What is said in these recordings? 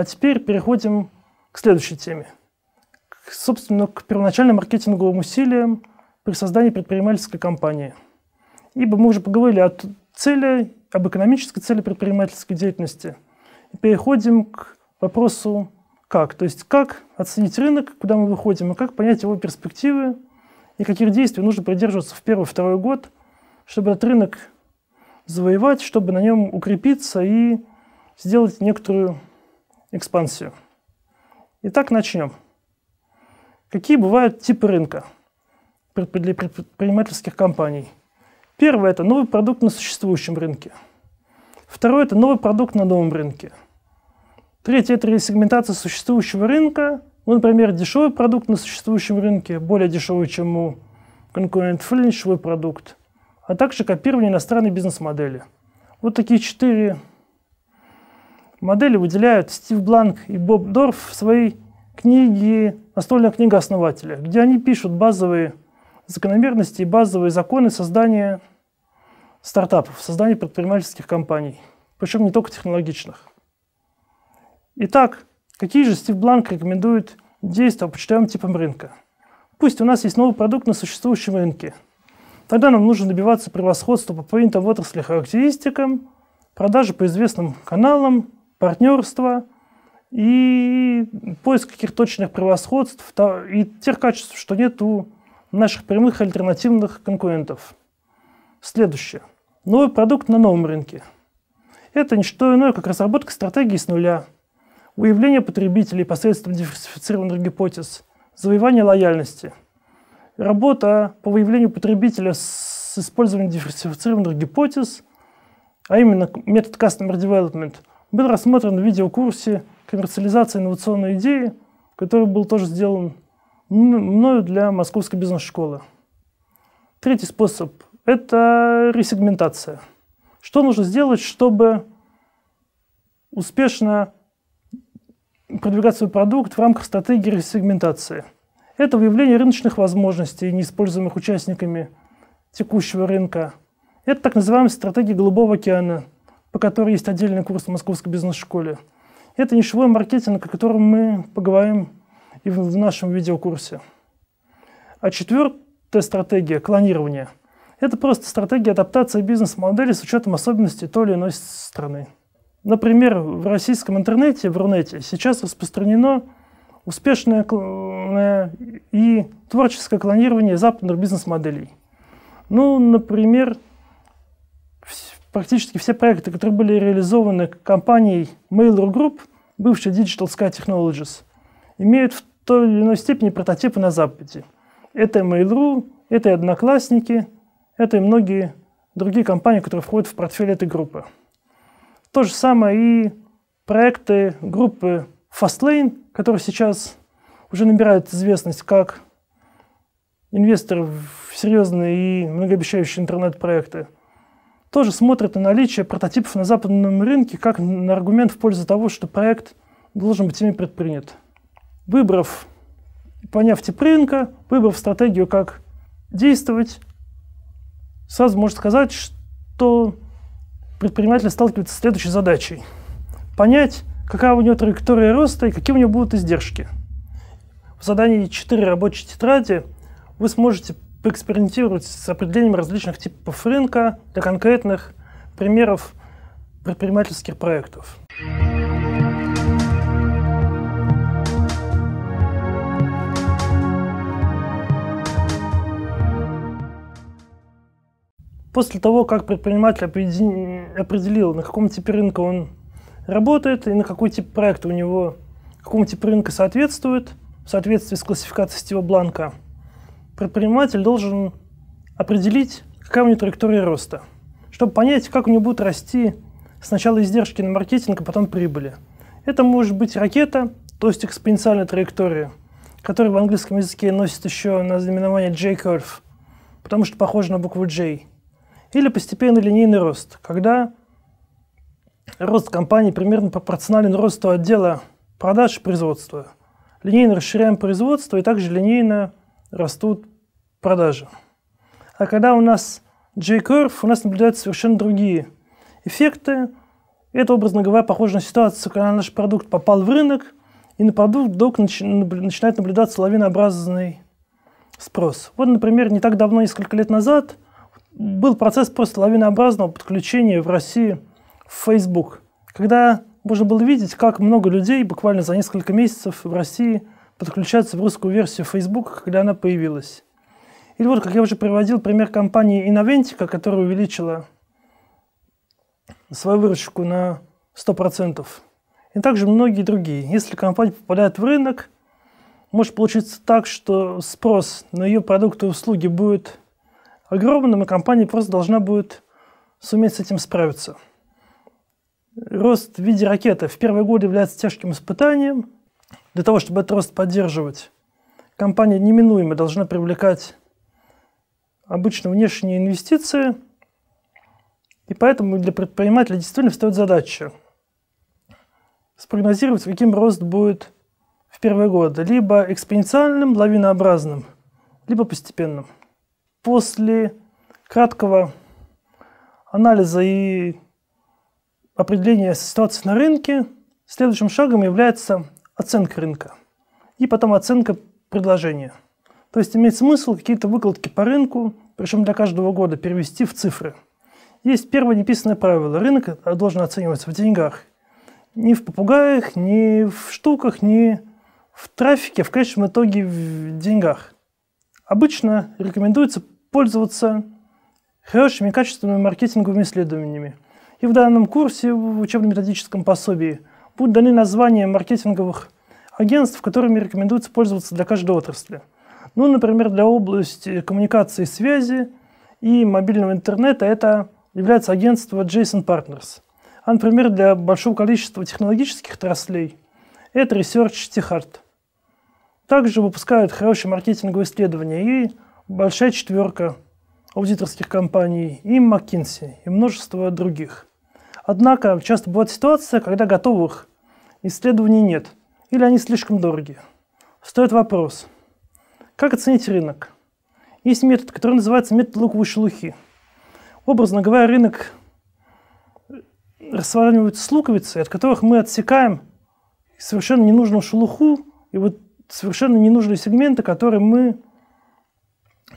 А теперь переходим к следующей теме. К, собственно, к первоначальным маркетинговым усилиям при создании предпринимательской компании. Ибо мы уже поговорили о цели, об экономической цели предпринимательской деятельности. И переходим к вопросу «как?». То есть как оценить рынок, куда мы выходим, и как понять его перспективы, и каких действий нужно придерживаться в первый-второй год, чтобы этот рынок завоевать, чтобы на нем укрепиться и сделать некоторую экспансию. Итак, начнем. Какие бывают типы рынка для предпринимательских компаний? Первое – это новый продукт на существующем рынке. Второе – это новый продукт на новом рынке. Третье – это ресегментация существующего рынка. Ну, например, дешевый продукт на существующем рынке, более дешевый, чем у конкурентов, или продукт, а также копирование иностранной бизнес-модели. Вот такие четыре модели выделяют Стив Бланк и Боб Дорф в своей книге «Настольная книга основателя», где они пишут базовые закономерности и базовые законы создания стартапов, создания предпринимательских компаний, причем не только технологичных. Итак, какие же Стив Бланк рекомендует действия по четырем типам рынка? Пусть у нас есть новый продукт на существующем рынке. Тогда нам нужно добиваться превосходства по принятым в отрасли характеристикам, продажи по известным каналам, партнерства и поиск каких-то точных превосходств и тех качеств, что нет у наших прямых альтернативных конкурентов. Следующее. Новый продукт на новом рынке. Это не что иное, как разработка стратегии с нуля, уявление потребителей посредством диверсифицированных гипотез, завоевание лояльности, работа по выявлению потребителя с использованием диверсифицированных гипотез, а именно метод Customer Development – был рассмотрен в видеокурсе «Коммерциализация инновационной идеи», который был тоже сделан мною для Московской бизнес-школы. Третий способ – это ресегментация. Что нужно сделать, чтобы успешно продвигать свой продукт в рамках стратегии ресегментации? Это выявление рыночных возможностей, неиспользуемых участниками текущего рынка. Это так называемая стратегия «Голубого океана», по которой есть отдельный курс в Московской бизнес-школе. Это нишевой маркетинг, о котором мы поговорим и в нашем видеокурсе. А четвертая стратегия – клонирование. Это просто стратегия адаптации бизнес-модели с учетом особенностей той или иной страны. Например, в российском интернете, в Рунете, сейчас распространено успешное и творческое клонирование западных бизнес-моделей. Ну, например, практически все проекты, которые были реализованы компанией Mail.ru Group, бывшей Digital Sky Technologies, имеют в той или иной степени прототипы на Западе. Это Mail.ru, это и Одноклассники, это и многие другие компании, которые входят в портфель этой группы. То же самое и проекты группы Fastlane, которые сейчас уже набирают известность как инвестор в серьезные и многообещающие интернет-проекты – тоже смотрят на наличие прототипов на западном рынке как на аргумент в пользу того, что проект должен быть ими предпринят. Выбрав, поняв тип рынка, выбрав стратегию, как действовать, сразу может сказать, что предприниматель сталкивается с следующей задачей. Понять, какая у него траектория роста и какие у него будут издержки. В задании 4 рабочей тетради вы сможете поэкспериментировать с определением различных типов рынка для конкретных примеров предпринимательских проектов. После того, как предприниматель определил, на каком типе рынка он работает и на какой тип проекта у него, какому типу рынка соответствует, в соответствии с классификацией Стива Бланка – предприниматель должен определить, какая у него траектория роста, чтобы понять, как у него будут расти сначала издержки на маркетинг, а потом прибыли. Это может быть ракета, то есть экспоненциальная траектория, которая в английском языке носит еще наименование J-curve, потому что похоже на букву J. Или постепенный линейный рост, когда рост компании примерно пропорционален росту отдела продаж и производства. Линейно расширяем производство и также линейно растут продажи. А когда у нас J-curve, у нас наблюдаются совершенно другие эффекты. Это, образно говоря, похоже на ситуацию, когда наш продукт попал в рынок, и на продукт вдруг начинает наблюдаться лавинообразный спрос. Вот, например, не так давно, несколько лет назад, был процесс просто лавинообразного подключения в России в Facebook, когда можно было видеть, как много людей буквально за несколько месяцев в России – подключаться в русскую версию Facebook, когда она появилась. Или вот, как я уже приводил, пример компании Innoventica, которая увеличила свою выручку на 100%. И также многие другие. Если компания попадает в рынок, может получиться так, что спрос на ее продукты и услуги будет огромным, и компания просто должна будет суметь с этим справиться. Рост в виде ракеты в первые годы является тяжким испытанием – для того, чтобы этот рост поддерживать, компания неминуемо должна привлекать обычно внешние инвестиции, и поэтому для предпринимателя действительно встает задача спрогнозировать, каким рост будет в первые годы, либо экспоненциальным, лавинообразным, либо постепенным. После краткого анализа и определения ситуации на рынке, следующим шагом является оценка рынка и потом оценка предложения. То есть имеет смысл какие-то выкладки по рынку, причем для каждого года, перевести в цифры. Есть первое неписанное правило. Рынок э, должен оцениваться в деньгах. Не в попугаях, не в штуках, не в трафике, а в конечном итоге в деньгах. Обычно рекомендуется пользоваться хорошими качественными маркетинговыми исследованиями. И в данном курсе, в учебно-методическом пособии – будут даны названия маркетинговых агентств, которыми рекомендуется пользоваться для каждой отрасли. Ну, например, для области коммуникации и связи и мобильного интернета это является агентство Jason Partners. А, например, для большого количества технологических отраслей это Research t Также выпускают хорошие маркетинговые исследования и большая четверка аудиторских компаний, и McKinsey, и множество других. Однако часто бывает ситуация, когда готовых исследований нет или они слишком дорогие. Встает вопрос, как оценить рынок? Есть метод, который называется метод луковой шелухи. Образно говоря, рынок э, расравнивается с луковицей, от которых мы отсекаем совершенно ненужную шелуху и вот совершенно ненужные сегменты, которые мы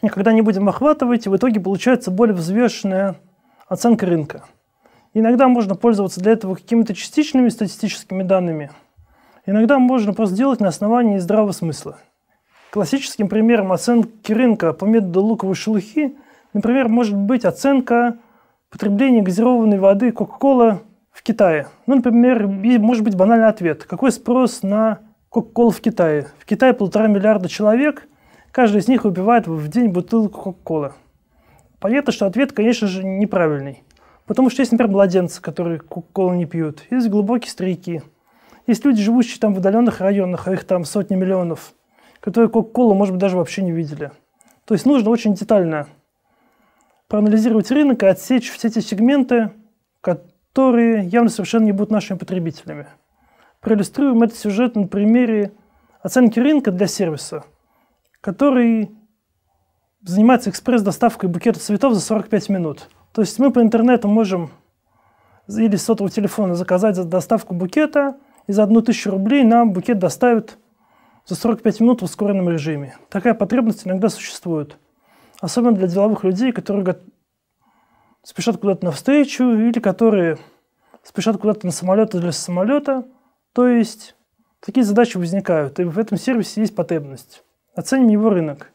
никогда не будем охватывать, и в итоге получается более взвешенная оценка рынка. Иногда можно пользоваться для этого какими-то частичными статистическими данными. Иногда можно просто делать на основании здравого смысла. Классическим примером оценки рынка по методу луковой шелухи, например, может быть оценка потребления газированной воды Coca-Cola в Китае. Ну, например, может быть банальный ответ. Какой спрос на Coca-Cola в Китае? В Китае полтора миллиарда человек, каждый из них выпивает в день бутылку Coca-Cola. Понятно, что ответ, конечно же, неправильный. Потому что есть, например, младенцы, которые колу не пьют, есть глубокие старики, есть люди, живущие там в удаленных районах, а их там сотни миллионов, которые Кока-Колу, может быть, даже вообще не видели. То есть нужно очень детально проанализировать рынок и отсечь все эти сегменты, которые явно совершенно не будут нашими потребителями. Проиллюстрируем этот сюжет на примере оценки рынка для сервиса, который занимается экспресс-доставкой букета цветов за 45 минут – то есть мы по интернету можем или с сотового телефона заказать за доставку букета, и за одну тысячу рублей нам букет доставят за 45 минут в ускоренном режиме. Такая потребность иногда существует. Особенно для деловых людей, которые спешат куда-то навстречу или которые спешат куда-то на самолет или с самолета. То есть такие задачи возникают, и в этом сервисе есть потребность. Оценим его рынок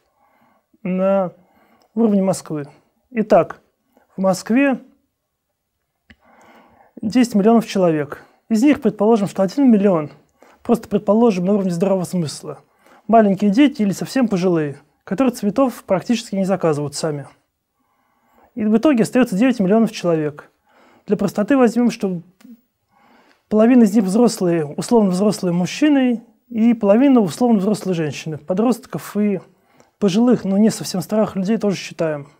на уровне Москвы. Итак, в Москве 10 миллионов человек. Из них, предположим, что 1 миллион, просто предположим, на уровне здравого смысла. Маленькие дети или совсем пожилые, которые цветов практически не заказывают сами. И в итоге остается 9 миллионов человек. Для простоты возьмем, что половина из них взрослые, условно взрослые мужчины и половина условно взрослые женщины. Подростков и пожилых, но не совсем старых людей тоже считаем –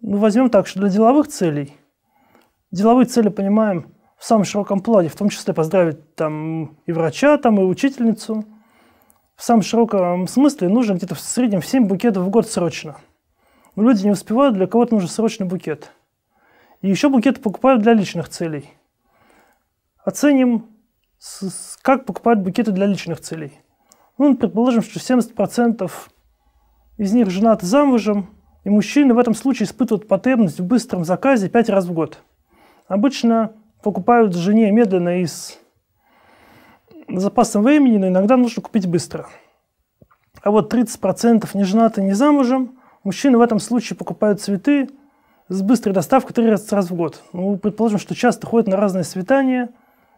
мы возьмем так, что для деловых целей, деловые цели понимаем в самом широком плане, в том числе поздравить там и врача, там и учительницу. В самом широком смысле нужно где-то в среднем в 7 букетов в год срочно. Но люди не успевают, для кого-то нужен срочный букет. И еще букеты покупают для личных целей. Оценим, как покупают букеты для личных целей. Ну, предположим, что 70% из них женаты замужем, и мужчины в этом случае испытывают потребность в быстром заказе пять раз в год. Обычно покупают жене медленно и с запасом времени, но иногда нужно купить быстро. А вот 30% не женаты, не замужем. Мужчины в этом случае покупают цветы с быстрой доставкой 3 раз в год. Ну, предположим, что часто ходят на разные свидания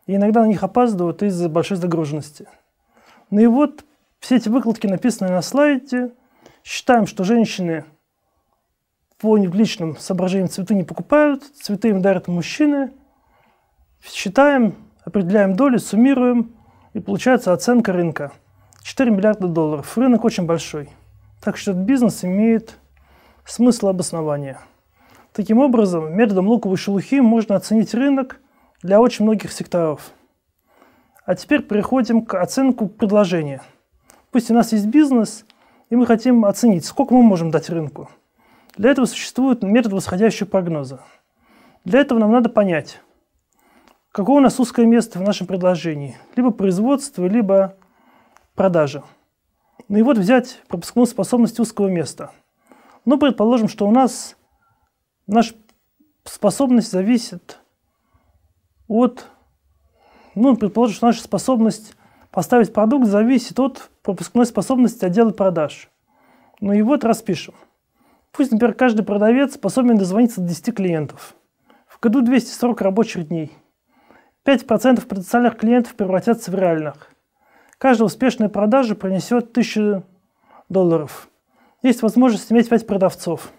и иногда на них опаздывают из-за большой загруженности. Ну и вот все эти выкладки написаны на слайде. Считаем, что женщины – по их личным соображениям цветы не покупают, цветы им дарят мужчины. Считаем, определяем доли, суммируем, и получается оценка рынка. 4 миллиарда долларов. Рынок очень большой. Так что этот бизнес имеет смысл обоснования. Таким образом, методом луковой шелухи можно оценить рынок для очень многих секторов. А теперь переходим к оценку предложения. Пусть у нас есть бизнес, и мы хотим оценить, сколько мы можем дать рынку – для этого существует метод восходящего прогноза. Для этого нам надо понять, какое у нас узкое место в нашем предложении. Либо производство, либо продажа. Ну и вот взять пропускную способность узкого места. Ну, предположим, что у нас наша способность зависит от... Ну, предположим, что наша способность поставить продукт зависит от пропускной способности отдела продаж. Ну и вот распишем. Пусть, например, каждый продавец способен дозвониться до 10 клиентов. В году 240 рабочих дней. 5% потенциальных клиентов превратятся в реальных. Каждая успешная продажа принесет 1000 долларов. Есть возможность иметь 5 продавцов.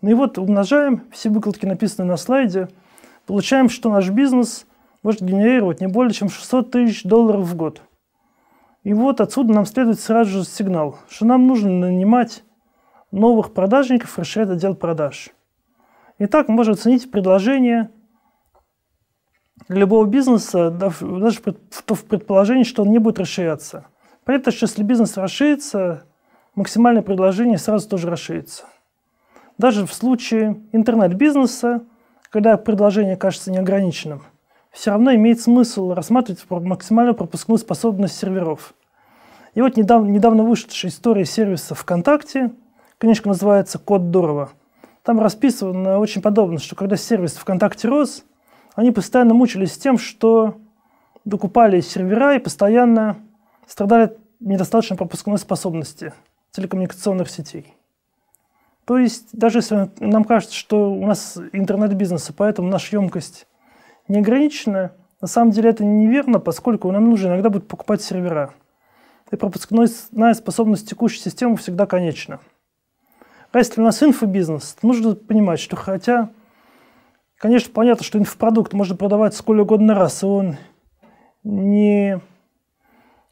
Ну и вот умножаем, все выкладки написаны на слайде, получаем, что наш бизнес может генерировать не более чем 600 тысяч долларов в год. И вот отсюда нам следует сразу же сигнал, что нам нужно нанимать новых продажников расширяет отдел продаж. Итак, так можно оценить предложение любого бизнеса, даже в предположении, что он не будет расширяться. При этом, что если бизнес расширится, максимальное предложение сразу тоже расширится. Даже в случае интернет-бизнеса, когда предложение кажется неограниченным, все равно имеет смысл рассматривать максимальную пропускную способность серверов. И вот недавно, недавно вышедшая история сервиса ВКонтакте – Книжка называется «Код Дурова». Там расписано очень подобно, что когда сервис ВКонтакте рос, они постоянно мучились тем, что докупали сервера и постоянно страдали от пропускной способности телекоммуникационных сетей. То есть, даже если нам кажется, что у нас интернет-бизнес, и поэтому наша емкость не ограничена, на самом деле это неверно, поскольку нам нужно иногда будет покупать сервера. И пропускная способность текущей системы всегда конечна. А если у нас инфобизнес, то нужно понимать, что хотя, конечно, понятно, что инфопродукт можно продавать сколь угодно раз, и он не,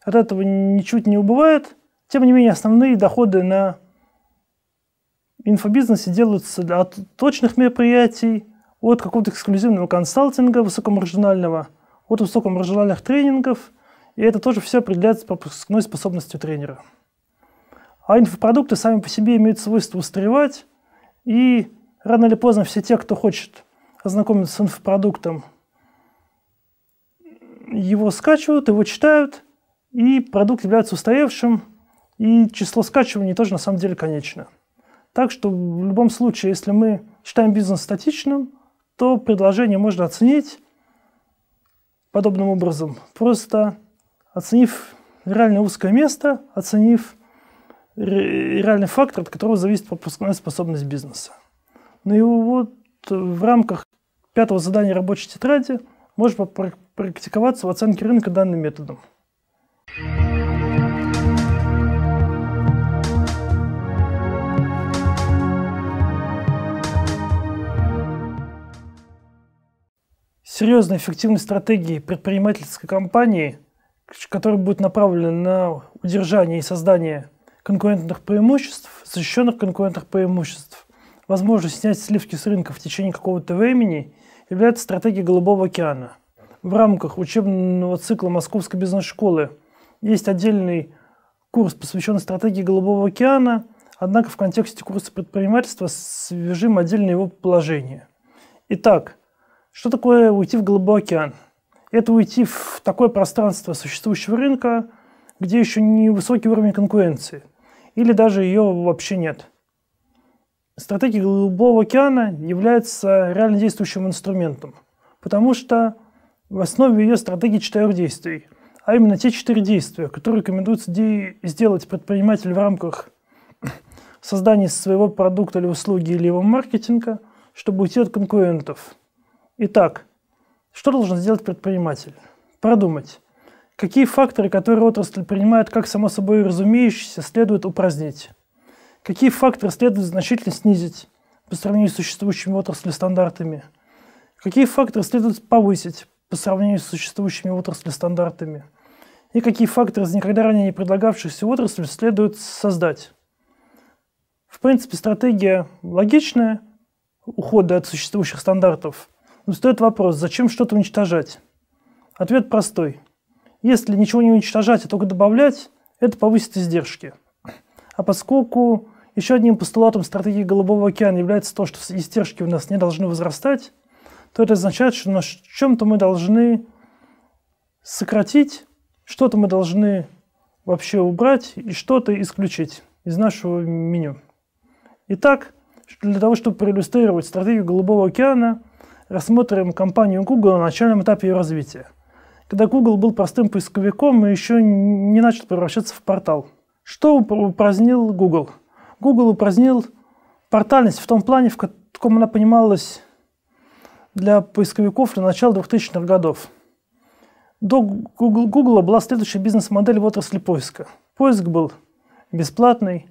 от этого ничуть не убывает, тем не менее основные доходы на инфобизнесе делаются от точных мероприятий, от какого-то эксклюзивного консалтинга высокомаржинального, от высокомаржинальных тренингов, и это тоже все определяется пропускной ну, способностью тренера. А инфопродукты сами по себе имеют свойство устаревать, и рано или поздно все те, кто хочет ознакомиться с инфопродуктом, его скачивают, его читают, и продукт является устаревшим, и число скачиваний тоже на самом деле конечно. Так что в любом случае, если мы считаем бизнес статичным, то предложение можно оценить подобным образом, просто оценив реально узкое место, оценив реальный фактор, от которого зависит пропускная способность бизнеса. Ну и вот э, в рамках пятого задания рабочей тетради может практиковаться в оценке рынка данным методом. Серьезная эффективной стратегии предпринимательской компании, которая будет направлена на удержание и создание конкурентных преимуществ, защищенных конкурентных преимуществ. Возможность снять сливки с рынка в течение какого-то времени является стратегией Голубого океана. В рамках учебного цикла Московской бизнес-школы есть отдельный курс, посвященный стратегии Голубого океана, однако в контексте курса предпринимательства свяжем отдельное его положение. Итак, что такое уйти в Голубой океан? Это уйти в такое пространство существующего рынка, где еще не высокий уровень конкуренции – или даже ее вообще нет. Стратегия Голубого океана является реально действующим инструментом, потому что в основе ее стратегии четырех действий, а именно те четыре действия, которые рекомендуется де- сделать предприниматель в рамках создания своего продукта или услуги или его маркетинга, чтобы уйти от конкурентов. Итак, что должен сделать предприниматель? Продумать, Какие факторы, которые отрасль принимает как само собой разумеющиеся, следует упразднить? Какие факторы следует значительно снизить по сравнению с существующими отрасли стандартами? Какие факторы следует повысить по сравнению с существующими отрасли стандартами? И какие факторы из никогда ранее не предлагавшихся отраслей следует создать? В принципе, стратегия логичная, ухода от существующих стандартов. Но стоит вопрос, зачем что-то уничтожать? Ответ простой. Если ничего не уничтожать, а только добавлять, это повысит издержки. А поскольку еще одним постулатом стратегии Голубого океана является то, что издержки у нас не должны возрастать, то это означает, что на чем-то мы должны сократить, что-то мы должны вообще убрать и что-то исключить из нашего меню. Итак, для того, чтобы проиллюстрировать стратегию Голубого океана, рассмотрим компанию Google на начальном этапе ее развития – когда Google был простым поисковиком и еще не начал превращаться в портал. Что упразднил Google? Google упразднил портальность в том плане, в каком она понималась для поисковиков для начала 2000-х годов. До Google, Google была следующая бизнес-модель в отрасли поиска. Поиск был бесплатный,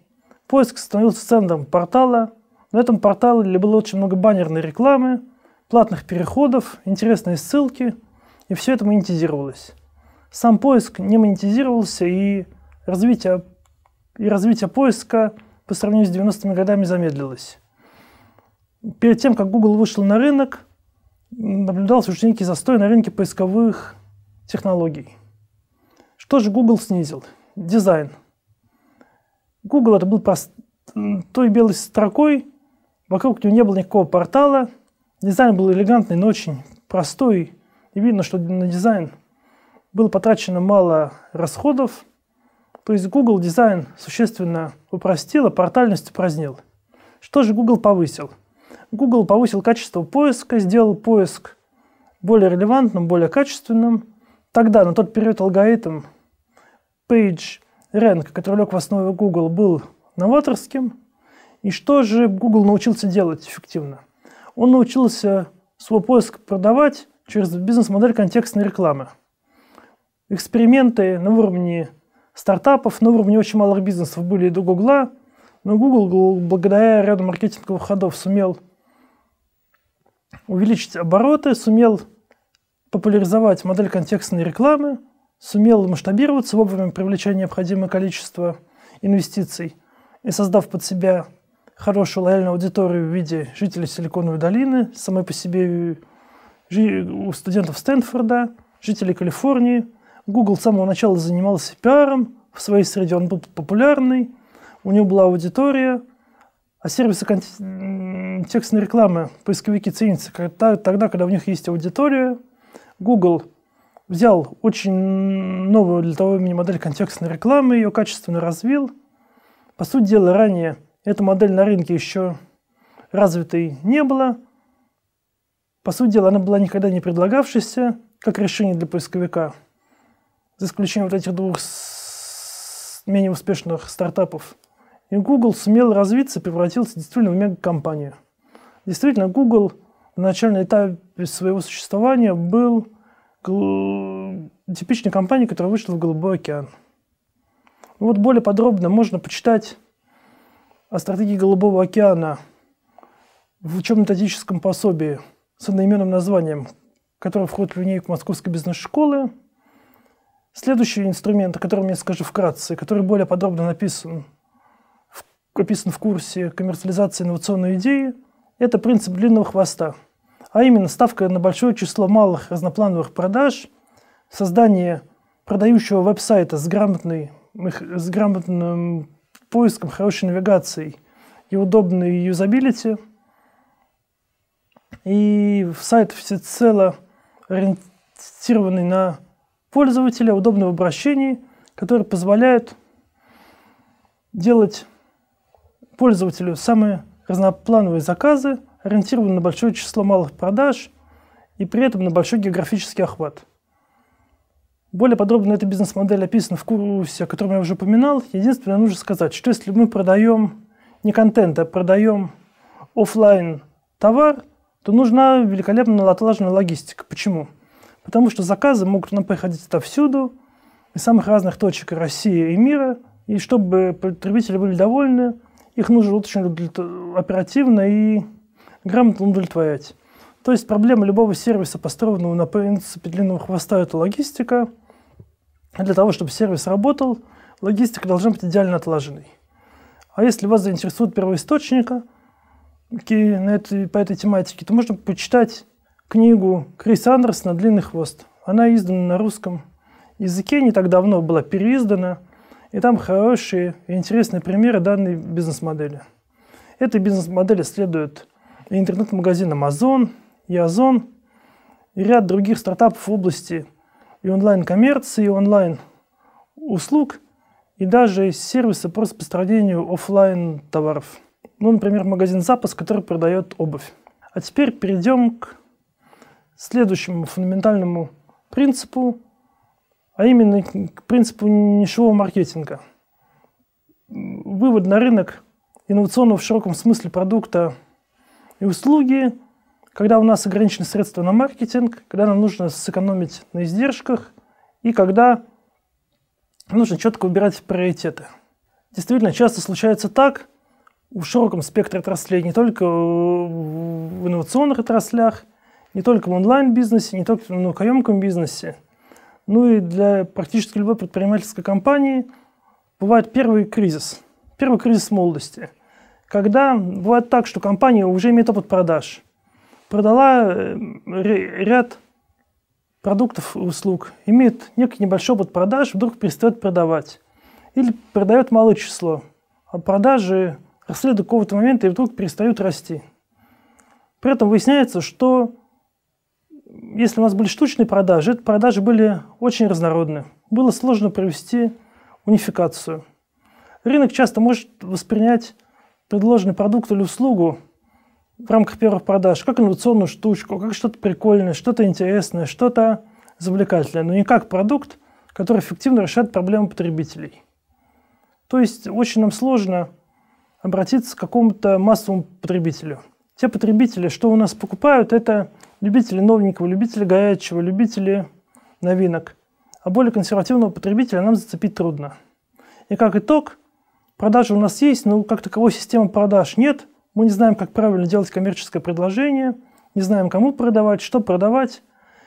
поиск становился центром портала. На этом портале было очень много баннерной рекламы, платных переходов, интересные ссылки – и все это монетизировалось. Сам поиск не монетизировался, и развитие, и развитие поиска по сравнению с 90-ми годами замедлилось. Перед тем, как Google вышел на рынок, наблюдался уже некий застой на рынке поисковых технологий. Что же Google снизил? Дизайн. Google это был прост... той белой строкой, вокруг него не было никакого портала. Дизайн был элегантный, но очень простой, и видно, что на дизайн было потрачено мало расходов. То есть Google дизайн существенно упростил, а портальность упразднил. Что же Google повысил? Google повысил качество поиска, сделал поиск более релевантным, более качественным. Тогда на тот период алгоритм Page Rank, который лег в основе Google, был новаторским. И что же Google научился делать эффективно? Он научился свой поиск продавать через бизнес-модель контекстной рекламы. Эксперименты на уровне стартапов, на уровне очень малых бизнесов были и до Гугла, но Google благодаря ряду маркетинговых ходов сумел увеличить обороты, сумел популяризовать модель контекстной рекламы, сумел масштабироваться вовремя, привлечя необходимое количество инвестиций и создав под себя хорошую лояльную аудиторию в виде жителей Силиконовой долины, самой по себе у студентов Стэнфорда, жителей Калифорнии. Google с самого начала занимался пиаром, в своей среде он был популярный, у него была аудитория, а сервисы контекстной рекламы поисковики ценятся тогда, когда у них есть аудитория. Google взял очень новую для того времени модель контекстной рекламы, ее качественно развил. По сути дела, ранее эта модель на рынке еще развитой не была – по сути дела, она была никогда не предлагавшейся как решение для поисковика, за исключением вот этих двух менее успешных стартапов. И Google сумел развиться, превратился действительно в мегакомпанию. Действительно, Google в начальном этапе своего существования был типичной компанией, которая вышла в Голубой океан. Ну вот более подробно можно почитать о стратегии Голубого океана в учебно-методическом пособии – с одноименным названием, который входит в линейку Московской бизнес-школы. Следующий инструмент, о котором я скажу вкратце, который более подробно написан, в, описан в курсе коммерциализации инновационной идеи, это принцип длинного хвоста, а именно ставка на большое число малых разноплановых продаж, создание продающего веб-сайта с, грамотной, с грамотным поиском, хорошей навигацией и удобной юзабилити – и сайт всецело ориентированный на пользователя, удобный в обращении, который позволяет делать пользователю самые разноплановые заказы, ориентированные на большое число малых продаж и при этом на большой географический охват. Более подробно эта бизнес-модель описана в курсе, о котором я уже упоминал. Единственное, нужно сказать, что если мы продаем не контент, а продаем офлайн товар, то нужна великолепная отлаженная логистика. Почему? Потому что заказы могут нам приходить отовсюду, из самых разных точек России и мира, и чтобы потребители были довольны, их нужно очень оперативно и грамотно удовлетворять. То есть проблема любого сервиса, построенного на принципе длинного хвоста, это логистика. Для того, чтобы сервис работал, логистика должна быть идеально отлаженной. А если вас заинтересует первоисточника – на этой, по этой тематике, то можно почитать книгу Криса Андерсона «Длинный хвост». Она издана на русском языке, не так давно была переиздана, и там хорошие и интересные примеры данной бизнес-модели. Этой бизнес-модели следует интернет-магазин Amazon, Язон, и ряд других стартапов в области и онлайн-коммерции, и онлайн-услуг, и даже сервисы по распространению офлайн товаров ну, например, магазин «Запас», который продает обувь. А теперь перейдем к следующему фундаментальному принципу, а именно к принципу нишевого маркетинга. Вывод на рынок инновационного в широком смысле продукта и услуги, когда у нас ограничены средства на маркетинг, когда нам нужно сэкономить на издержках и когда нужно четко выбирать приоритеты. Действительно, часто случается так, в широком спектре отраслей, не только в инновационных отраслях, не только в онлайн-бизнесе, не только в наукоемком бизнесе, ну и для практически любой предпринимательской компании бывает первый кризис, первый кризис молодости, когда бывает так, что компания уже имеет опыт продаж, продала э, ряд продуктов и услуг, имеет некий небольшой опыт продаж, вдруг перестает продавать или продает малое число, а продажи росли до какого-то момента и вдруг перестают расти. При этом выясняется, что если у нас были штучные продажи, эти продажи были очень разнородны. Было сложно провести унификацию. Рынок часто может воспринять предложенный продукт или услугу в рамках первых продаж как инновационную штучку, как что-то прикольное, что-то интересное, что-то завлекательное, но не как продукт, который эффективно решает проблемы потребителей. То есть очень нам сложно обратиться к какому-то массовому потребителю. Те потребители, что у нас покупают, это любители новенького, любители горячего, любители новинок. А более консервативного потребителя нам зацепить трудно. И как итог, продажи у нас есть, но как таковой системы продаж нет. Мы не знаем, как правильно делать коммерческое предложение, не знаем, кому продавать, что продавать.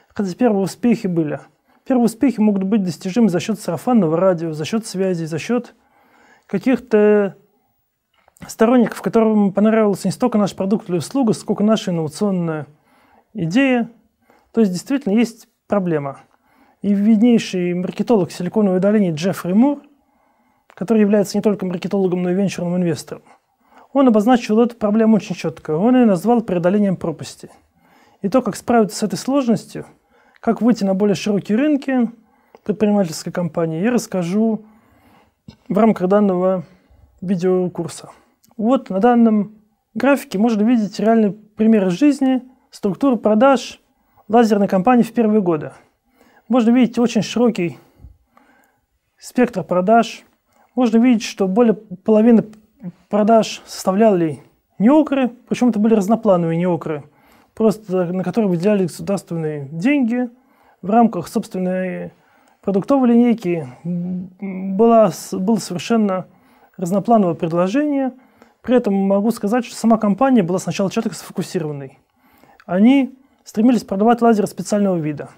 Хотя первые успехи были. Первые успехи могут быть достижимы за счет сарафанного радио, за счет связи, за счет каких-то сторонников, которым понравился не столько наш продукт или услуга, сколько наша инновационная идея. То есть действительно есть проблема. И виднейший маркетолог Силиконовой долины Джеффри Мур, который является не только маркетологом, но и венчурным инвестором, он обозначил эту проблему очень четко. Он ее назвал преодолением пропасти. И то, как справиться с этой сложностью, как выйти на более широкие рынки предпринимательской компании, я расскажу в рамках данного видеокурса. Вот на данном графике можно видеть реальный пример жизни, структуру продаж лазерной компании в первые годы. Можно видеть очень широкий спектр продаж. Можно видеть, что более половины продаж составляли неокры, причем это были разноплановые неокры, просто на которые выделяли государственные деньги в рамках собственной продуктовой линейки была, было совершенно разноплановое предложение – при этом могу сказать, что сама компания была сначала четко сфокусированной. Они стремились продавать лазеры специального вида.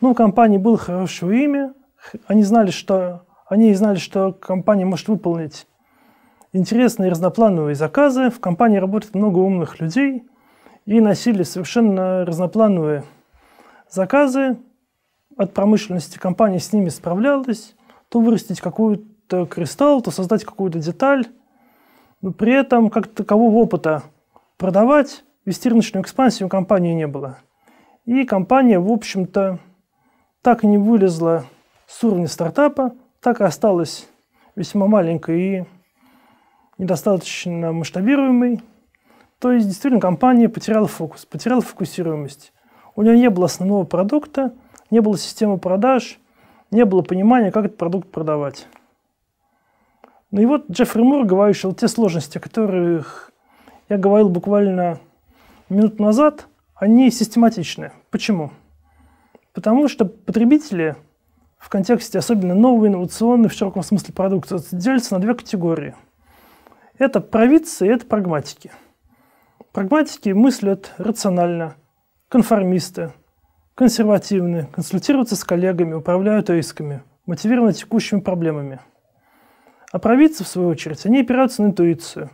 Ну, у компании было хорошее имя, они знали, что, они знали, что компания может выполнить интересные разноплановые заказы, в компании работает много умных людей и носили совершенно разноплановые заказы от промышленности компания с ними справлялась, то вырастить какой то кристалл, то создать какую-то деталь, но при этом как такового опыта продавать, вести рыночную экспансию у компании не было. И компания, в общем-то, так и не вылезла с уровня стартапа, так и осталась весьма маленькой и недостаточно масштабируемой. То есть, действительно, компания потеряла фокус, потеряла фокусируемость. У нее не было основного продукта, не было системы продаж, не было понимания, как этот продукт продавать. Ну и вот Джеффри Мур говорил, те сложности, о которых я говорил буквально минут назад, они систематичны. Почему? Потому что потребители в контексте особенно новой инновационной в широком смысле продукции делятся на две категории. Это провидцы и это прагматики. Прагматики мыслят рационально, конформисты, консервативны, консультируются с коллегами, управляют рисками, мотивированы текущими проблемами – а провидцы, в свою очередь, они опираются на интуицию,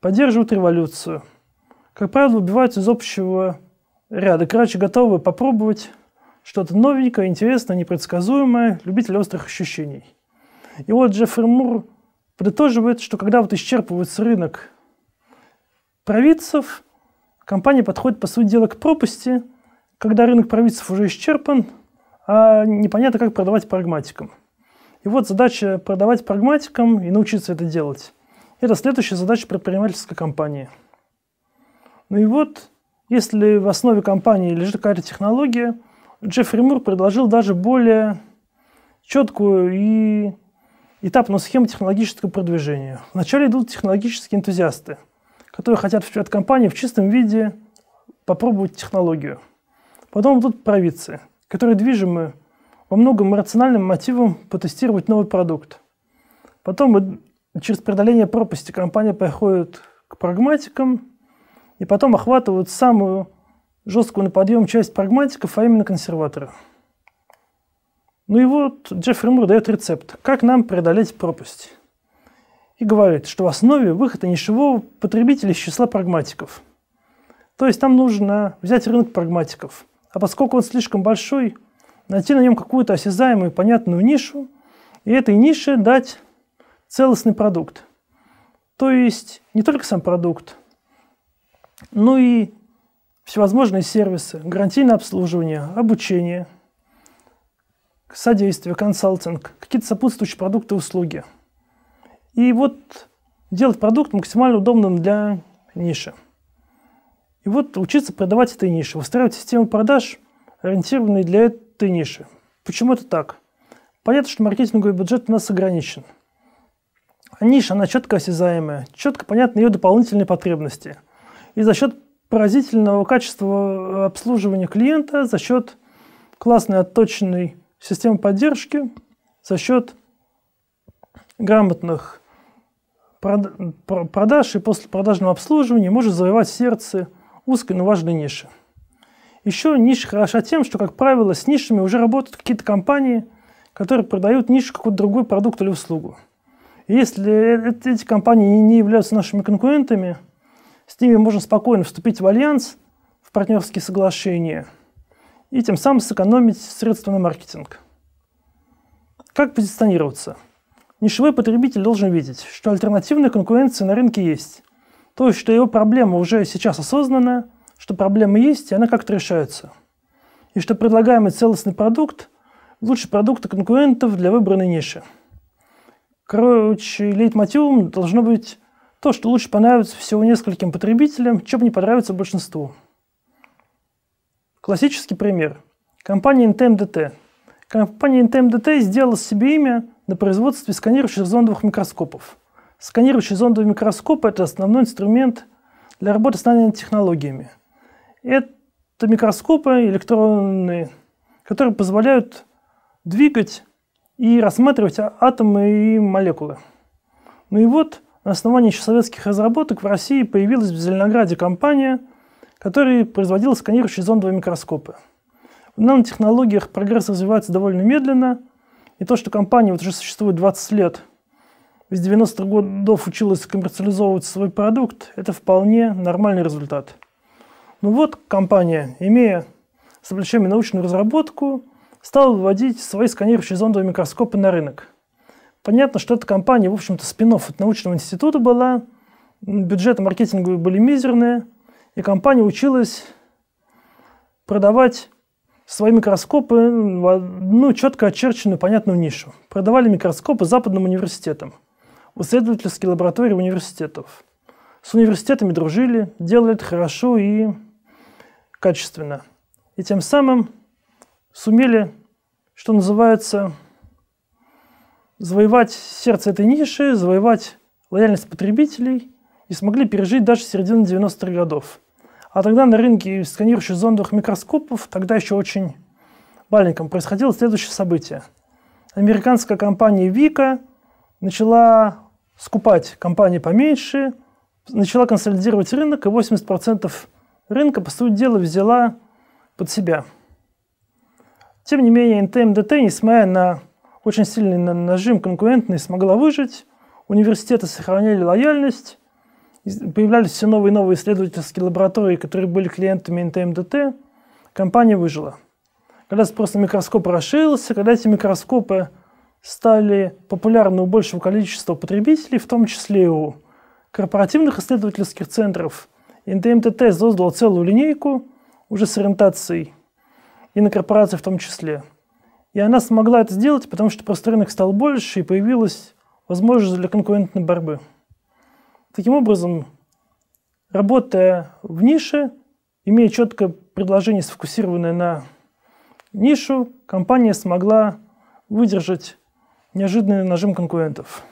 поддерживают революцию, как правило, убивают из общего ряда. Короче, готовы попробовать что-то новенькое, интересное, непредсказуемое, любители острых ощущений. И вот Джеффри Мур подытоживает, что когда вот исчерпывается рынок провидцев, компания подходит, по сути дела, к пропасти, когда рынок провидцев уже исчерпан, а непонятно, как продавать прагматикам. И вот задача продавать прагматикам и научиться это делать. Это следующая задача предпринимательской компании. Ну и вот, если в основе компании лежит какая-то технология, Джеффри Мур предложил даже более четкую и этапную схему технологического продвижения. Вначале идут технологические энтузиасты, которые хотят от компании в чистом виде попробовать технологию. Потом идут провидцы, которые движимы по многим рациональным мотивам потестировать новый продукт. Потом через преодоление пропасти компания приходит к прагматикам и потом охватывают самую жесткую на подъем часть прагматиков, а именно консерваторов. Ну и вот Джеффри Мур дает рецепт, как нам преодолеть пропасть. И говорит, что в основе выхода нишевого потребителя из числа прагматиков. То есть нам нужно взять рынок прагматиков. А поскольку он слишком большой, найти на нем какую-то осязаемую, понятную нишу, и этой нише дать целостный продукт. То есть не только сам продукт, но и всевозможные сервисы, гарантийное обслуживание, обучение, содействие, консалтинг, какие-то сопутствующие продукты и услуги. И вот делать продукт максимально удобным для ниши. И вот учиться продавать этой нише, выстраивать систему продаж, ориентированные для, ты ниши. Почему это так? Понятно, что маркетинговый бюджет у нас ограничен. А ниша, она четко осязаемая, четко понятны ее дополнительные потребности. И за счет поразительного качества э, обслуживания клиента, за счет классной отточенной системы поддержки, за счет грамотных продаж и послепродажного обслуживания может завоевать сердце узкой, но важной ниши. Еще ниша хороша тем, что, как правило, с нишами уже работают какие-то компании, которые продают нишу какой-то другой продукт или услугу. И если э, эти компании не являются нашими конкурентами, с ними можно спокойно вступить в альянс, в партнерские соглашения и тем самым сэкономить средства на маркетинг. Как позиционироваться? Нишевой потребитель должен видеть, что альтернативная конкуренция на рынке есть, то есть что его проблема уже сейчас осознанная – что проблема есть, и она как-то решается. И что предлагаемый целостный продукт лучший продукт конкурентов для выбранной ниши. Короче, лейтмотивом должно быть то, что лучше понравится всего нескольким потребителям, чем не понравится большинству. Классический пример. Компания NTMDT. Компания NTMDT сделала себе имя на производстве сканирующих зондовых микроскопов. Сканирующий зондовый микроскоп – это основной инструмент для работы с нанотехнологиями – это микроскопы электронные, которые позволяют двигать и рассматривать атомы и молекулы. Ну и вот, на основании еще советских разработок в России появилась в Зеленограде компания, которая производила сканирующие зондовые микроскопы. В нанотехнологиях прогресс развивается довольно медленно, и то, что компания вот уже существует 20 лет, с 90-х годов училась коммерциализовывать свой продукт, это вполне нормальный результат – ну вот компания, имея с облегчением научную разработку, стала вводить свои сканирующие зондовые микроскопы на рынок. Понятно, что эта компания, в общем-то, спин от научного института была, бюджеты маркетинговые были мизерные, и компания училась продавать свои микроскопы в одну четко очерченную понятную нишу. Продавали микроскопы западным университетам, у исследовательские лаборатории университетов. С университетами дружили, делали это хорошо и качественно. И тем самым сумели, что называется, завоевать сердце этой ниши, завоевать лояльность потребителей и смогли пережить даже середину 90-х годов. А тогда на рынке сканирующих зондовых микроскопов, тогда еще очень маленьком, происходило следующее событие. Американская компания Вика начала скупать компании поменьше, начала консолидировать рынок, и 80% рынка, по сути дела, взяла под себя. Тем не менее, НТМДТ, несмотря на очень сильный нажим конкурентный, смогла выжить. Университеты сохраняли лояльность. Появлялись все новые и новые исследовательские лаборатории, которые были клиентами НТМДТ. Компания выжила. Когда спрос на микроскопы расширился, когда эти микроскопы стали популярны у большего количества потребителей, в том числе и у корпоративных исследовательских центров – НТМТТ эм создал целую линейку уже с ориентацией и на корпорации в том числе. И она смогла это сделать, потому что просто рынок стал больше и появилась возможность для конкурентной борьбы. Таким образом, работая в нише, имея четкое предложение, сфокусированное на нишу, компания смогла выдержать неожиданный нажим конкурентов.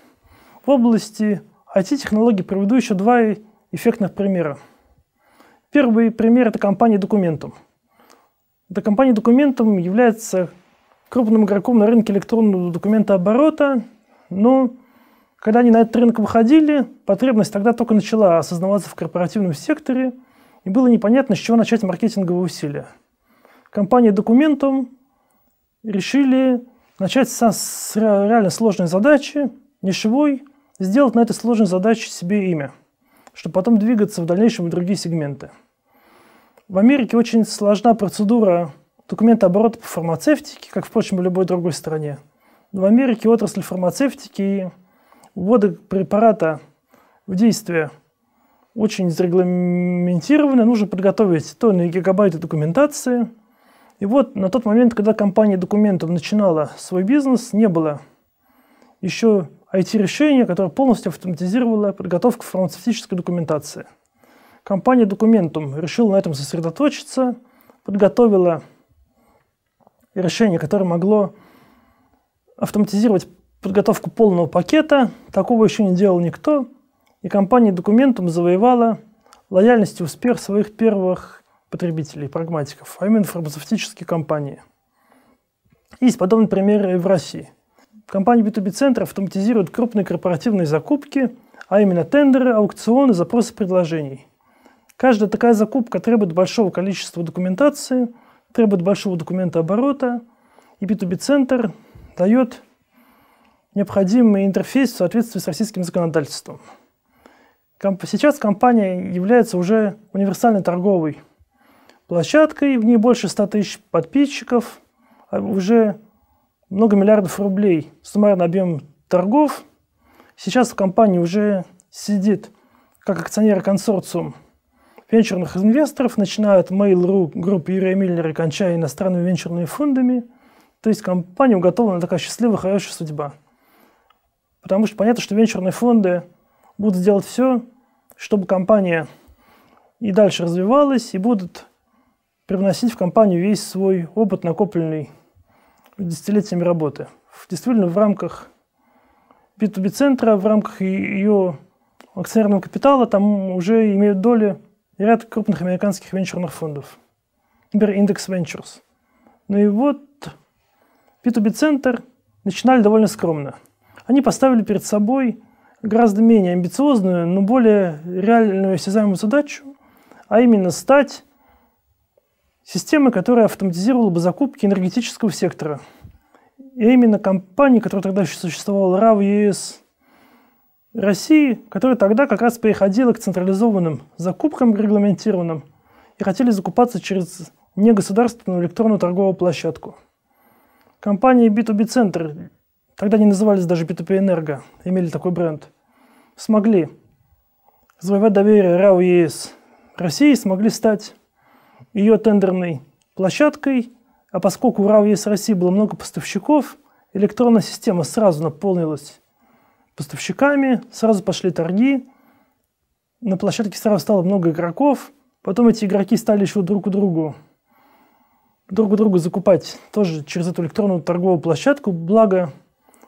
В области IT-технологий проведу еще два эффектных примера. Первый пример – это компания «Документум». Эта компания «Документум» является крупным игроком на рынке электронного документооборота, но когда они на этот рынок выходили, потребность тогда только начала осознаваться в корпоративном секторе, и было непонятно, с чего начать маркетинговые усилия. Компания «Документум» решили начать со, с реально сложной задачи, нишевой, сделать на этой сложной задаче себе имя, чтобы потом двигаться в дальнейшем в другие сегменты – в Америке очень сложна процедура документооборота по фармацевтике, как, впрочем, в любой другой стране. В Америке отрасль фармацевтики и ввода препарата в действие очень зарегламентированы, нужно подготовить тонны гигабайты документации. И вот на тот момент, когда компания документов начинала свой бизнес, не было еще IT-решения, которое полностью автоматизировало подготовку фармацевтической документации – Компания Документум решила на этом сосредоточиться, подготовила решение, которое могло автоматизировать подготовку полного пакета. Такого еще не делал никто. И компания Документум завоевала лояльность и успех своих первых потребителей, прагматиков, а именно фармацевтические компании. Есть подобные примеры и в России. Компания B2B Центр автоматизирует крупные корпоративные закупки, а именно тендеры, аукционы, запросы предложений – Каждая такая закупка требует большого количества документации, требует большого документа оборота, и B2B-центр дает необходимый интерфейс в соответствии с российским законодательством. Сейчас компания является уже универсальной торговой площадкой, в ней больше 100 тысяч подписчиков, а уже много миллиардов рублей суммарный объем торгов. Сейчас в компании уже сидит как акционер консорциум венчурных инвесторов, начиная от Mail.ru, группы Юрия Миллера, кончая иностранными венчурными фондами. То есть компания уготована такая счастливая, хорошая судьба. Потому что понятно, что венчурные фонды будут делать все, чтобы компания и дальше развивалась, и будут привносить в компанию весь свой опыт, накопленный десятилетиями работы. Действительно, в рамках B2B-центра, в рамках ее акционерного капитала там уже имеют доли ряд крупных американских венчурных фондов. Например, Индекс Венчурс. Ну и вот P2B-центр начинали довольно скромно. Они поставили перед собой гораздо менее амбициозную, но более реальную осязаемую задачу, а именно стать системой, которая автоматизировала бы закупки энергетического сектора. И именно компании, которая тогда еще существовала, RAV, ES, России, которая тогда как раз переходила к централизованным закупкам регламентированным и хотели закупаться через негосударственную электронную торговую площадку. Компании B2B Центр, тогда не назывались даже B2B Энерго, имели такой бренд, смогли завоевать доверие РАО ЕС e России, смогли стать ее тендерной площадкой, а поскольку у РАО ЕС e России было много поставщиков, электронная система сразу наполнилась поставщиками, сразу пошли торги, на площадке сразу стало много игроков, потом эти игроки стали еще друг у другу друг у друга закупать тоже через эту электронную торговую площадку, благо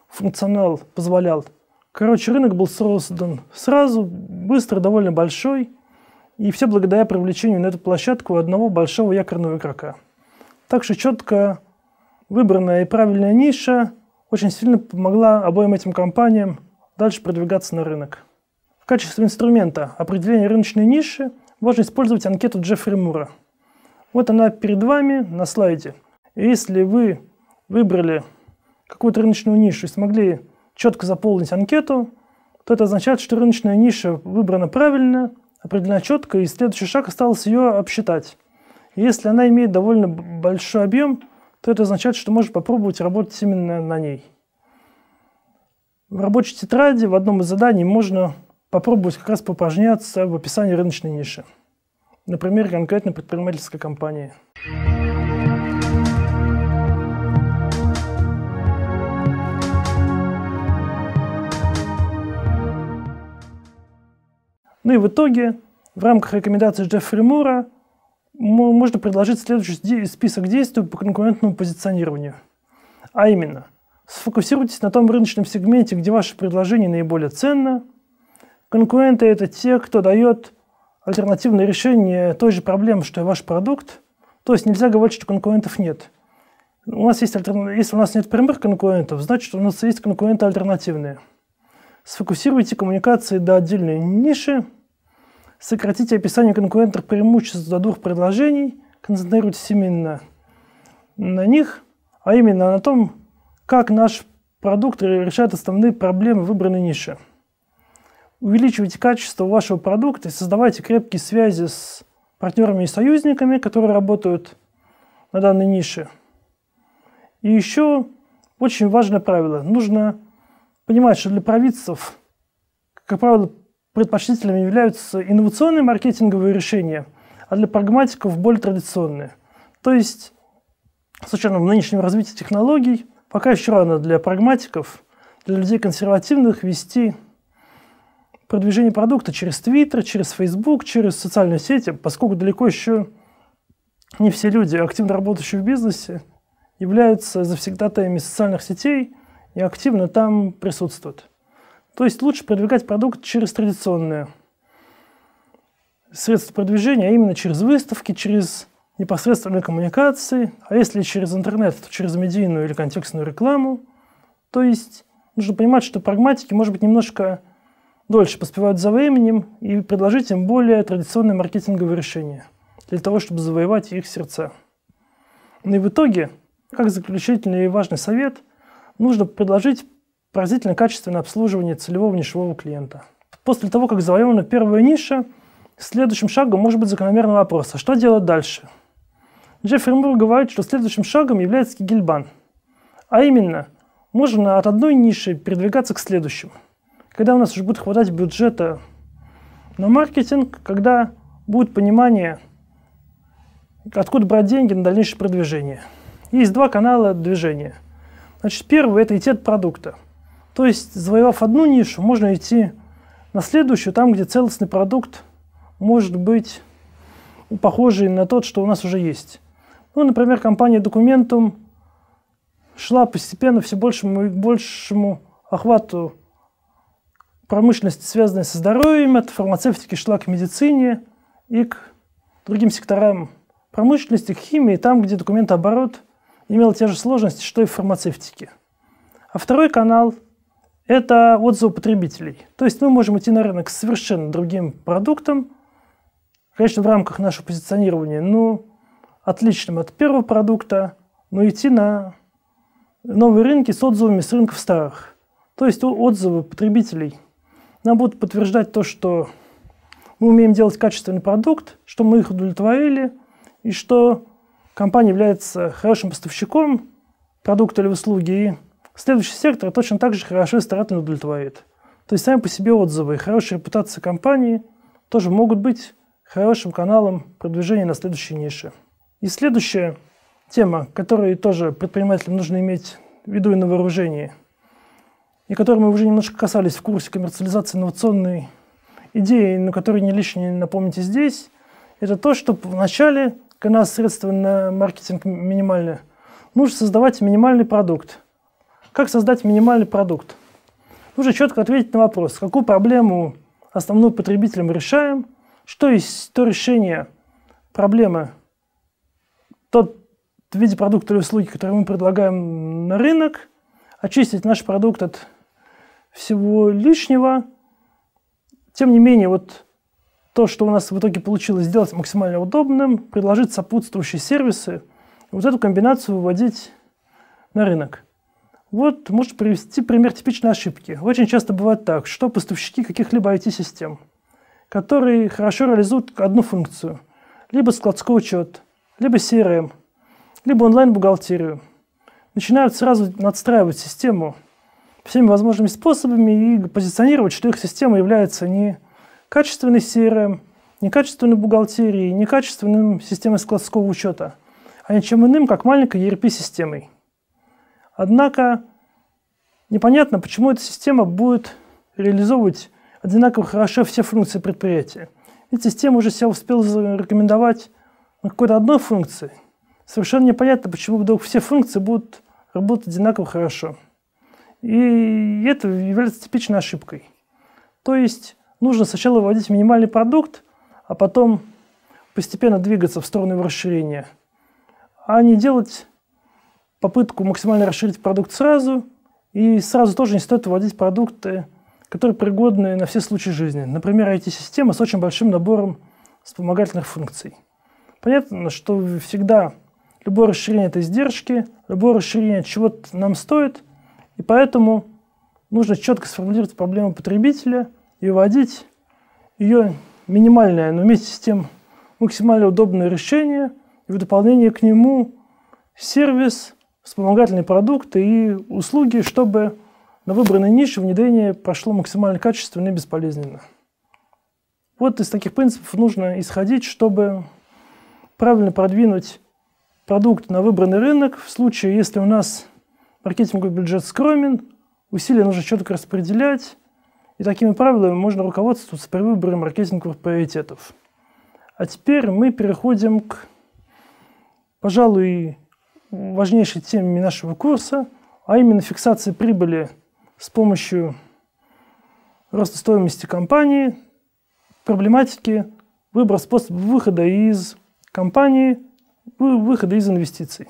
функционал позволял. Короче, рынок был создан сразу, быстро, довольно большой, и все благодаря привлечению на эту площадку одного большого якорного игрока. Так что четко выбранная и правильная ниша очень сильно помогла обоим этим компаниям дальше продвигаться на рынок. В качестве инструмента определения рыночной ниши можно использовать анкету Джеффри Мура. Вот она перед вами на слайде. И если вы выбрали какую-то рыночную нишу и смогли четко заполнить анкету, то это означает, что рыночная ниша выбрана правильно, определена четко, и следующий шаг осталось ее обсчитать. если она имеет довольно большой объем, то это означает, что можно попробовать работать именно на ней. В рабочей тетради в одном из заданий можно попробовать как раз попражняться в описании рыночной ниши. Например, конкретно предпринимательской компании. Ну и в итоге, в рамках рекомендаций Джеффри Мура можно предложить следующий список действий по конкурентному позиционированию. А именно – Сфокусируйтесь на том рыночном сегменте, где ваше предложение наиболее ценно. Конкуренты – это те, кто дает альтернативное решение той же проблемы, что и ваш продукт. То есть нельзя говорить, что конкурентов нет. У нас есть альтерна... Если у нас нет прямых конкурентов, значит, у нас есть конкуренты альтернативные. Сфокусируйте коммуникации до отдельной ниши, сократите описание конкурентов преимуществ до двух предложений, концентрируйтесь именно на них, а именно на том, как наш продукт решает основные проблемы выбранной ниши? Увеличивайте качество вашего продукта и создавайте крепкие связи с партнерами и союзниками, которые работают на данной нише. И еще очень важное правило. Нужно понимать, что для провидцев, как правило, предпочтительными являются инновационные маркетинговые решения, а для прагматиков более традиционные. То есть, с учетом нынешнего развития технологий – Пока еще рано для прагматиков, для людей консервативных вести продвижение продукта через Твиттер, через Фейсбук, через социальные сети, поскольку далеко еще не все люди, активно работающие в бизнесе, являются завсегдатаями социальных сетей и активно там присутствуют. То есть лучше продвигать продукт через традиционные средства продвижения, а именно через выставки, через непосредственной коммуникации, а если через интернет, то через медийную или контекстную рекламу. То есть нужно понимать, что прагматики, может быть, немножко дольше поспевают за временем и предложить им более традиционные маркетинговые решения для того, чтобы завоевать их сердца. Ну и в итоге, как заключительный и важный совет, нужно предложить поразительно качественное обслуживание целевого нишевого клиента. После того, как завоевана первая ниша, следующим шагом может быть закономерный вопрос, а что делать дальше – Джеффри Мур говорит, что следующим шагом является Кигельбан. А именно, можно от одной ниши передвигаться к следующему. Когда у нас уже будет хватать бюджета на маркетинг, когда будет понимание, откуда брать деньги на дальнейшее продвижение. Есть два канала движения. Значит, первый – это идти от продукта. То есть, завоевав одну нишу, можно идти на следующую, там, где целостный продукт может быть похожий на тот, что у нас уже есть. Ну, например, компания Документум шла постепенно все большему и большему охвату промышленности, связанной со здоровьем, от фармацевтики шла к медицине и к другим секторам промышленности, к химии, там, где документооборот имел те же сложности, что и в фармацевтике. А второй канал – это отзывы потребителей. То есть мы можем идти на рынок с совершенно другим продуктом, конечно, в рамках нашего позиционирования, но ну, отличным от первого продукта, но идти на новые рынки с отзывами с рынков старых. То есть отзывы потребителей. Нам будут подтверждать то, что мы умеем делать качественный продукт, что мы их удовлетворили, и что компания является хорошим поставщиком продукта или услуги, и следующий сектор точно так же хорошо и старательно удовлетворит. То есть сами по себе отзывы и хорошая репутация компании тоже могут быть хорошим каналом продвижения на следующей нише. И следующая тема, которую тоже предпринимателям нужно иметь в виду и на вооружении, и которую мы уже немножко касались в курсе коммерциализации инновационной идеи, но которую не лишне напомните здесь, это то, что вначале, когда у нас средства на маркетинг минимальные, нужно создавать минимальный продукт. Как создать минимальный продукт? Нужно четко ответить на вопрос, какую проблему основную потребителям решаем, что есть то решение проблемы в виде продукта или услуги, которые мы предлагаем на рынок, очистить наш продукт от всего лишнего. Тем не менее, вот то, что у нас в итоге получилось сделать максимально удобным, предложить сопутствующие сервисы, вот эту комбинацию выводить на рынок. Вот может привести пример типичной ошибки. Очень часто бывает так, что поставщики каких-либо IT-систем, которые хорошо реализуют одну функцию, либо складской учет, либо CRM – эм либо онлайн-бухгалтерию. Начинают сразу надстраивать систему всеми возможными способами и позиционировать, что их система является не качественной CRM, не качественной бухгалтерией, не качественным системой складского учета, а ничем иным, как маленькой ERP-системой. Однако непонятно, почему эта система будет реализовывать одинаково хорошо все функции предприятия. Ведь система уже себя успела рекомендовать на какой-то одной функции – совершенно непонятно, почему вдруг все функции будут работать одинаково хорошо. И это является типичной ошибкой. То есть нужно сначала вводить минимальный продукт, а потом постепенно двигаться в сторону его расширения, а не делать попытку максимально расширить продукт сразу, и сразу тоже не стоит вводить продукты, которые пригодны на все случаи жизни. Например, IT-система с очень большим набором вспомогательных функций. Понятно, что всегда Любое расширение – этой издержки, любое расширение чего-то нам стоит, и поэтому нужно четко сформулировать проблему потребителя и вводить ее минимальное, но вместе с тем максимально удобное решение, и в дополнение к нему сервис, вспомогательные продукты и услуги, чтобы на выбранной нише внедрение прошло максимально качественно и безболезненно. Вот из таких принципов нужно исходить, чтобы правильно продвинуть продукт на выбранный рынок. В случае, если у нас маркетинговый бюджет скромен, усилия нужно четко распределять, и такими правилами можно руководствоваться при выборе маркетинговых приоритетов. А теперь мы переходим к, пожалуй, важнейшей теме нашего курса, а именно фиксации прибыли с помощью роста стоимости компании, проблематики, выбор способа выхода из компании – выхода из инвестиций.